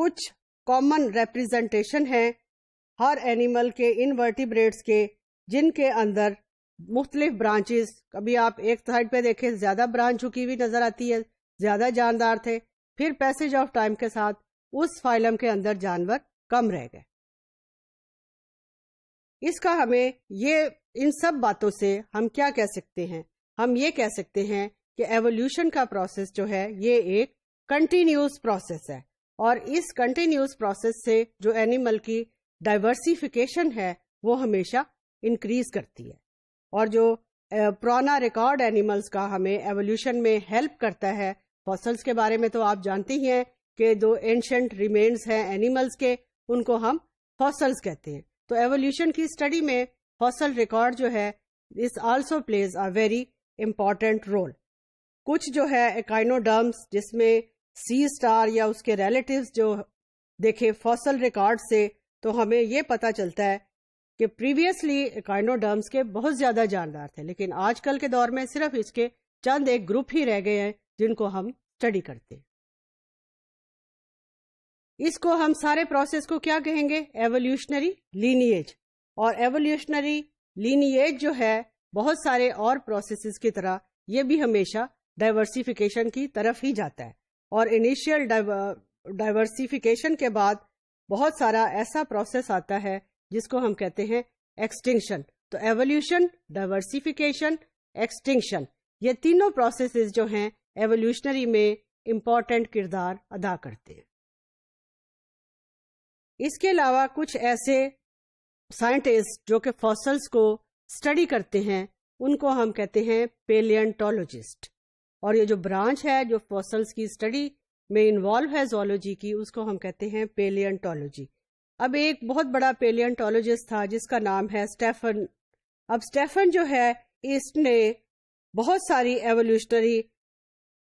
कुछ कॉमन रिप्रेजेंटेशन है हर एनिमल के इनवर्टिब्रेट्स के जिनके अंदर मुख्तलिफ ब्रांचेस कभी आप एक साइड पे देखें ज्यादा ब्रांच झुकी हुई नजर आती है ज्यादा जानदार थे फिर पैसेज ऑफ टाइम के साथ उस फाइलम के अंदर जानवर कम रह गए इसका हमें ये इन सब बातों से हम क्या कह सकते हैं हम ये कह सकते हैं कि एवोल्यूशन का प्रोसेस जो है ये एक कंटिन्यूस प्रोसेस है और इस कंटिन्यूस प्रोसेस से जो एनिमल की डाइवर्सिफिकेशन है वो हमेशा इंक्रीज करती है और जो पुराना रिकॉर्ड एनिमल्स का हमें एवोल्यूशन में हेल्प करता है फॉसल्स के बारे में तो आप जानते ही हैं कि जो एंशंट रिमेन्स हैं एनिमल्स के उनको हम फॉसल्स कहते हैं तो एवोल्यूशन की स्टडी में फॉसल रिकॉर्ड जो है is also plays a very important role कुछ जो है एकाइनोडर्म्स जिसमें सी स्टार या उसके रिलेटिव्स जो देखे फॉसल रिकॉर्ड से तो हमें ये पता चलता है कि प्रीवियसली कार्डोडर्म्स के बहुत ज्यादा जानदार थे लेकिन आजकल के दौर में सिर्फ इसके चंद एक ग्रुप ही रह गए हैं जिनको हम स्टडी करते हैं इसको हम सारे प्रोसेस को क्या कहेंगे एवोल्यूशनरी लीनिएज और एवोल्यूशनरी लीनिएज जो है बहुत सारे और प्रोसेसेस की तरह ये भी हमेशा डाइवर्सिफिकेशन की तरफ ही जाता है और इनिशियल डाइवर्सिफिकेशन के बाद बहुत सारा ऐसा प्रोसेस आता है जिसको हम कहते हैं एक्सटिंक्शन तो एवोल्यूशन डाइवर्सिफिकेशन एक्सटिंक्शन ये तीनों प्रोसेसेस जो हैं एवोल्यूशनरी में इम्पॉर्टेंट किरदार अदा करते हैं इसके अलावा कुछ ऐसे साइंटिस्ट जो कि फॉसल्स को स्टडी करते हैं उनको हम कहते हैं पेलियंटोलॉजिस्ट और ये जो ब्रांच है जो फॉसल्स की स्टडी में इन्वॉल्व है जोलॉजी की उसको हम कहते हैं पेलियंटोलॉजी अब एक बहुत बड़ा पेलियंटोलॉजिस्ट था जिसका नाम है स्टेफन अब स्टेफन जो है इसने बहुत सारी एवोल्यूशनरी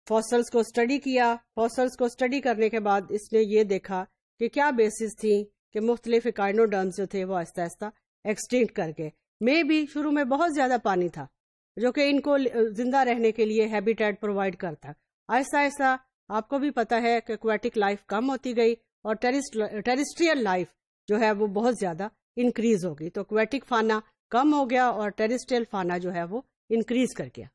फॉसल्स को स्टडी किया फॉसल्स को स्टडी करने के बाद इसने ये देखा कि क्या बेसिस थी कि मुख्तलिफ इकाइनोडर्म्स जो थे वो आहिस्ता आहिस्ता एक्सटिंक्ट करके मे भी शुरू में बहुत ज्यादा पानी था जो कि इनको जिंदा रहने के लिए हैबिटेट प्रोवाइड करता आहिस्ता आहिस्ता आपको भी पता है कि एक्वेटिक लाइफ कम होती गई और टेरिस्ट्रियल लाइफ जो है वो बहुत ज्यादा इंक्रीज होगी तो क्वेटिक फाना कम हो गया और टेरिस्ट्रियल फाना जो है वो इंक्रीज कर गया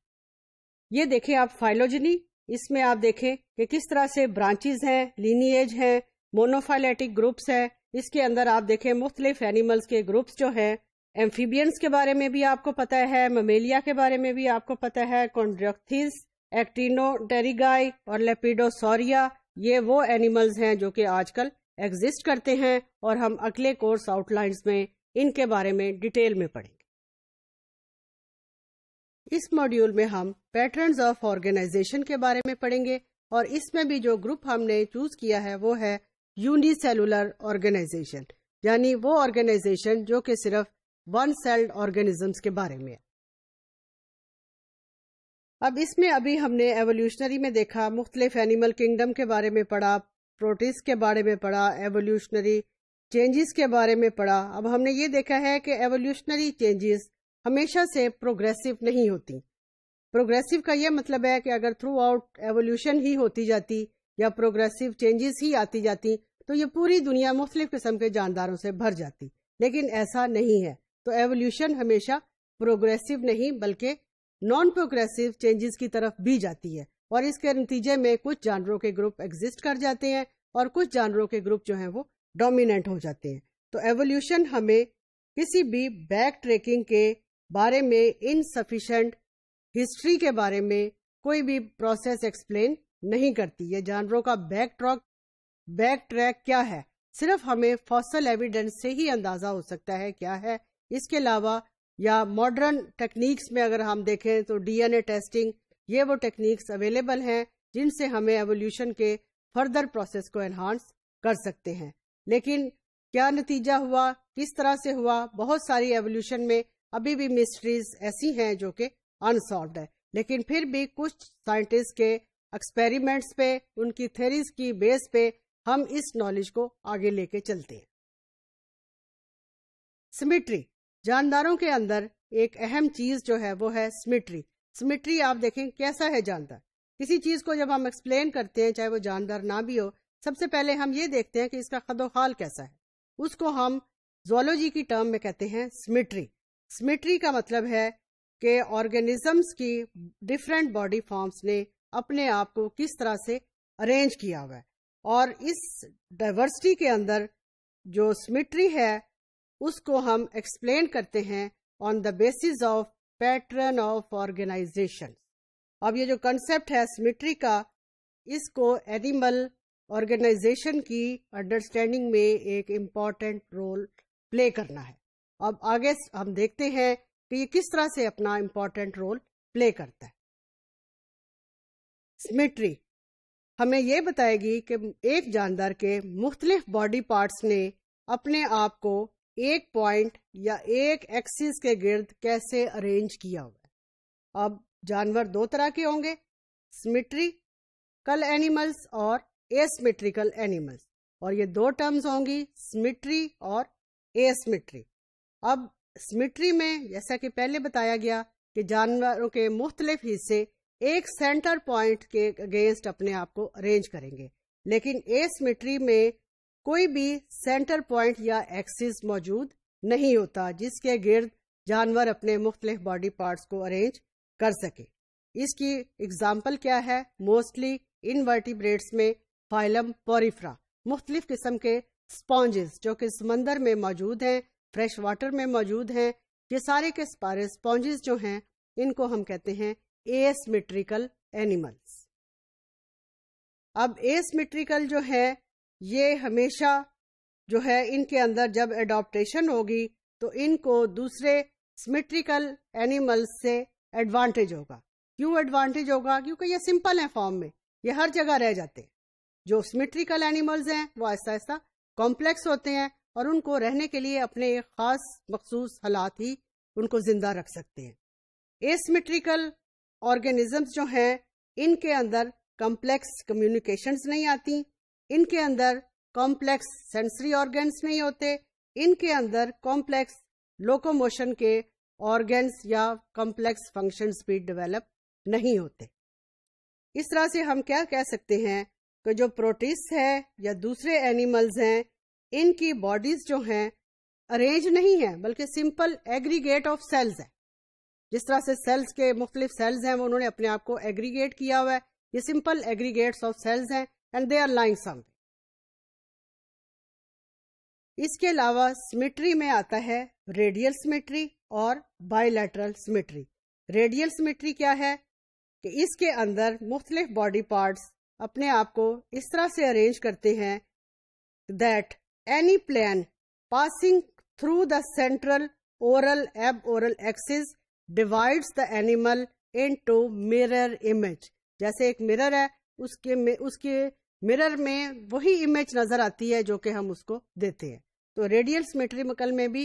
ये देखें आप फाइलोजनी इसमें आप देखें कि किस तरह से ब्रांचेज हैं लीनिएज हैं मोनोफाइलेटिक ग्रुप्स हैं इसके अंदर आप देखें मुख्तलिफ एनिमल्स के ग्रुप्स जो हैं एम्फीबियंस के बारे में भी आपको पता है ममेलिया के बारे में भी आपको पता है कॉन्ड्रक्थिस एक्टिनो टेरिगाई और लेपिडोसोरिया ये वो एनिमल्स हैं जो कि आजकल एग्जिस्ट करते हैं और हम अगले कोर्स आउटलाइंस में इनके बारे में डिटेल में पढ़ेंगे इस मॉड्यूल में हम पैटर्न्स ऑफ ऑर्गेनाइजेशन के बारे में पढ़ेंगे और इसमें भी जो ग्रुप हमने चूज किया है वो है यूनिसेलुलर ऑर्गेनाइजेशन यानी वो ऑर्गेनाइजेशन जो कि सिर्फ वन सेल्ड ऑर्गेनिजम्स के बारे में है अब इसमें अभी हमने एवोल्यूशनरी में देखा मुख्तलिफ एनिमल किंगडम के बारे में पढ़ा प्रोटीस के बारे में पढ़ा एवोल्यूशनरी चेंजेस के बारे में पढ़ा अब हमने ये देखा है कि एवोल्यूशनरी चेंजेस हमेशा से प्रोग्रेसिव नहीं होती प्रोग्रेसिव का यह मतलब है कि अगर थ्रू आउट एवोल्यूशन ही होती जाती या प्रोग्रेसिव चेंजेस ही आती जाती तो ये पूरी दुनिया मुख्तलिफ किस्म के जानदारों से भर जाती लेकिन ऐसा नहीं है तो एवोल्यूशन हमेशा प्रोग्रेसिव नहीं बल्कि नॉन प्रोग्रेसिव चेंजेस की तरफ भी जाती है और इसके नतीजे में कुछ जानवरों के ग्रुप एग्जिस्ट कर जाते हैं और कुछ जानवरों के ग्रुप जो हैं वो डोमिनेंट हो जाते हैं तो एवोल्यूशन हमें किसी भी बैक ट्रेकिंग के बारे में इनसफिशेंट हिस्ट्री के बारे में कोई भी प्रोसेस एक्सप्लेन नहीं करती है जानवरों का बैक ट्रॉक बैक ट्रैक क्या है सिर्फ हमें फॉसल एविडेंस से ही अंदाजा हो सकता है क्या है इसके अलावा या मॉडर्न टेक्निक्स में अगर हम देखें तो डीएनए टेस्टिंग ये वो टेक्निक्स अवेलेबल हैं जिनसे हमें एवोल्यूशन के फर्दर प्रोसेस को एनहांस कर सकते हैं लेकिन क्या नतीजा हुआ किस तरह से हुआ बहुत सारी एवोल्यूशन में अभी भी मिस्ट्रीज ऐसी हैं जो कि अनसॉल्व है लेकिन फिर भी कुछ साइंटिस्ट के एक्सपेरिमेंट्स पे उनकी थेरीज की बेस पे हम इस नॉलेज को आगे लेके चलते हैं सिमिट्री जानदारों के अंदर एक अहम चीज जो है वो है सिमिट्री सिमिट्री आप देखें कैसा है जानदार किसी चीज को जब हम एक्सप्लेन करते हैं चाहे वो जानदार ना भी हो सबसे पहले हम ये देखते हैं कि इसका खदोखाल कैसा है उसको हम जोलॉजी की टर्म में कहते हैं सिमिट्री सिमिट्री का मतलब है कि ऑर्गेनिजम्स की डिफरेंट बॉडी फॉर्म्स ने अपने आप को किस तरह से अरेंज किया हुआ है और इस डाइवर्सिटी के अंदर जो सिमिट्री है उसको हम एक्सप्लेन करते हैं on the basis of pattern of organisation अब ये जो कंसेप्ट है सिमिट्री का इसको एनिमल ऑर्गेनाइजेशन की अंडरस्टैंडिंग में एक इम्पॉर्टेंट रोल प्ले करना है अब आगे हम देखते हैं कि ये किस तरह से अपना इम्पॉर्टेंट रोल प्ले करता है सिमिट्री हमें ये बताएगी कि एक जानदार के मुख्तलिफ बॉडी पार्ट्स ने अपने आप को एक पॉइंट या एक एक्सिस के गिर्द कैसे अरेंज किया हुआ है अब जानवर दो तरह के होंगे स्मिट्रिकल एनिमल्स और एसमिट्रिकल एनिमल्स और ये दो टर्म्स होंगी स्मिट्री और एसमिट्री अब स्मिट्री में जैसा कि पहले बताया गया कि जानवरों के मुख्तलिफ हिस्से एक सेंटर पॉइंट के अगेंस्ट अपने आप को अरेंज करेंगे लेकिन एसमिट्री में कोई भी सेंटर पॉइंट या एक्सिस मौजूद नहीं होता जिसके गिर्द जानवर अपने मुख्तलिफ बॉडी पार्ट्स को अरेंज कर सके इसकी एग्जाम्पल क्या है मोस्टली इनवर्टिब्रेट्स में फाइलम पोरिफ्रा मुख्तलिफ किस्म के स्पॉन्जेस जो कि समंदर में मौजूद हैं फ्रेश वाटर में मौजूद हैं ये सारे के सारे स्पॉन्जेस जो हैं इनको हम कहते हैं एसमेट्रिकल एनिमल्स अब एसमेट्रिकल जो है ये हमेशा जो है इनके अंदर जब एडोप्टेशन होगी तो इनको दूसरे सिमेट्रिकल एनिमल्स से एडवांटेज होगा क्यों एडवांटेज होगा क्योंकि ये सिंपल है फॉर्म में ये हर जगह रह जाते हैं जो सिमेट्रिकल एनिमल्स हैं वो ऐसा ऐसा कॉम्प्लेक्स होते हैं और उनको रहने के लिए अपने एक खास मखसूस हालात ही उनको जिंदा रख सकते हैं एसमेट्रिकल ऑर्गेनिजम्स जो हैं इनके अंदर कॉम्प्लेक्स कम्युनिकेशंस नहीं आती इनके अंदर कॉम्प्लेक्स सेंसरी ऑर्गेन्स नहीं होते इनके अंदर कॉम्प्लेक्स लोकोमोशन के ऑर्गेन्स या कॉम्प्लेक्स फंक्शन भी डेवलप नहीं होते इस तरह से हम क्या कह सकते हैं कि जो प्रोटीस है या दूसरे एनिमल्स हैं इनकी बॉडीज जो हैं अरेंज नहीं है बल्कि सिंपल एग्रीगेट ऑफ सेल्स है जिस तरह से सेल्स के मुख्तलिफ सेल्स हैं वो उन्होंने अपने आप को एग्रीगेट किया हुआ है ये सिंपल एग्रीगेट्स ऑफ सेल्स हैं and they are lying some way इसके अलावा सिमेट्री में आता है रेडियल सिमेट्री और बायोलैटरल सिमेट्री रेडियल सिमेट्री क्या है कि इसके अंदर मुख्तलिफ बॉडी पार्ट्स अपने आप को इस तरह से अरेंज करते हैं that any plane passing through the central oral aboral axis divides the animal in two mirror image जैसे एक मिरर है उसके उसके मिरर में वही इमेज नजर आती है जो कि हम उसको देते हैं तो रेडियंस मेट्रीमकल में भी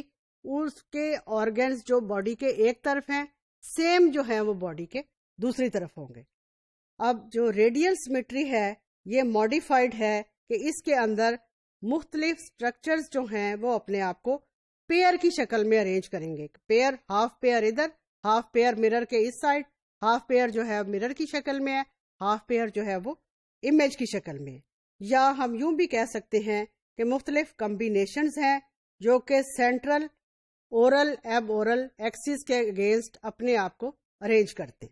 उसके ऑर्गेन्स जो बॉडी के एक तरफ हैं सेम जो है वो बॉडी के दूसरी तरफ होंगे अब जो रेडियल सिमेट्री है ये मॉडिफाइड है कि इसके अंदर मुख्तलिफ स्ट्रक्चर्स जो हैं वो अपने आप को पेयर की शक्ल में अरेंज करेंगे पेयर हाफ पेयर इधर हाफ पेयर मिरर के इस साइड हाफ पेयर जो है मिरर की शक्ल में है हाफ पेयर जो है वो इमेज की शक्ल में या हम यूं भी कह सकते हैं कि मुख्तलिफ कम्बिनेशन हैं जो कि central oral aboral axis के अगेंस्ट अपने आप को अरेंज करते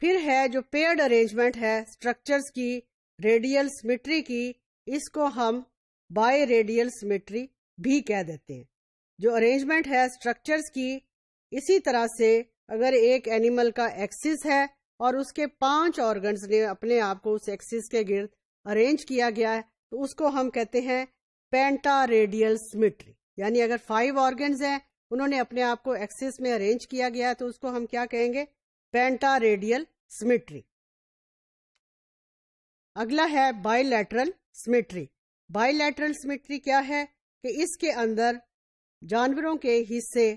फिर है जो पेयर्ड अरेंजमेंट है स्ट्रक्चर्स की रेडियल सिमेट्री की इसको हम बाय रेडियल सिमेट्री भी कह देते हैं जो अरेंजमेंट है स्ट्रक्चर्स की इसी तरह से अगर एक एनिमल का एक्सिस है और उसके पांच ऑर्गन्स ने अपने आप को उस एक्सिस के गिर्द अरेंज किया गया है तो उसको हम कहते हैं पेंटा रेडियल सिमिट्री यानी अगर फाइव ऑर्गन्स हैं उन्होंने अपने आप को एक्सिस में अरेंज किया गया है तो उसको हम क्या कहेंगे पेंटा रेडियल सिमिट्री अगला है बायलैटरल सिमिट्री बायोलैटरल सिमिट्री क्या है कि इसके अंदर जानवरों के हिस्से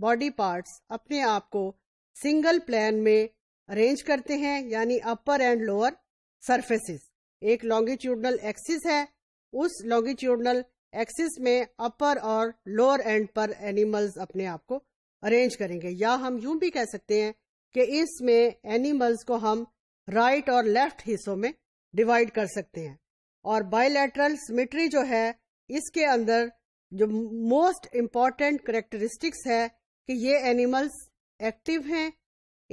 बॉडी पार्ट्स अपने आप को सिंगल प्लान में अरेंज करते हैं यानी अपर एंड लोअर सरफेसिस एक लॉन्गिट्यूडनल एक्सिस है उस लॉन्गिट्यूडनल एक्सिस में अपर और लोअर एंड पर एनिमल्स अपने आप को अरेंज करेंगे या हम यूं भी कह सकते हैं कि इसमें एनिमल्स को हम राइट right और लेफ्ट हिस्सों में डिवाइड कर सकते हैं और बायोलेट्रल सिमिट्री जो है इसके अंदर जो मोस्ट इम्पॉर्टेंट करेक्टरिस्टिक्स है कि ये एनिमल्स एक्टिव हैं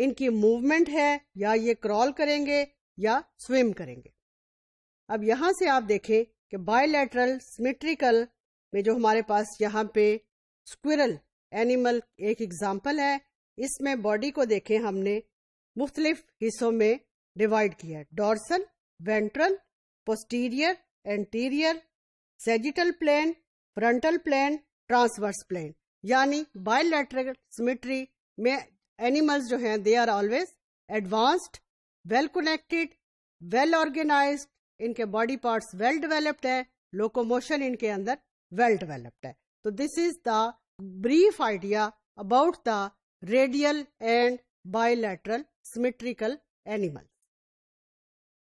इनकी मूवमेंट है या ये क्रॉल करेंगे या स्विम करेंगे अब यहां से आप देखें कि बायोलेटरल सिमेट्रिकल में जो हमारे पास यहाँ पे स्क्विरल एनिमल एक एग्जाम्पल है इसमें बॉडी को देखें हमने मुख्तलिफ हिस्सों में डिवाइड किया है dorsal ventral posterior anterior sagittal plane frontal plane transverse plane यानी बायोलेटरल सिमेट्री में एनिमल्स जो हैं they are always advanced well connected well organise इनके बॉडी पार्ट्स वेल डेवलप्ड है लोकोमोशन इनके अंदर वेल डेवलप्ड है तो this is the brief idea about the radial and bilateral symmetrical animals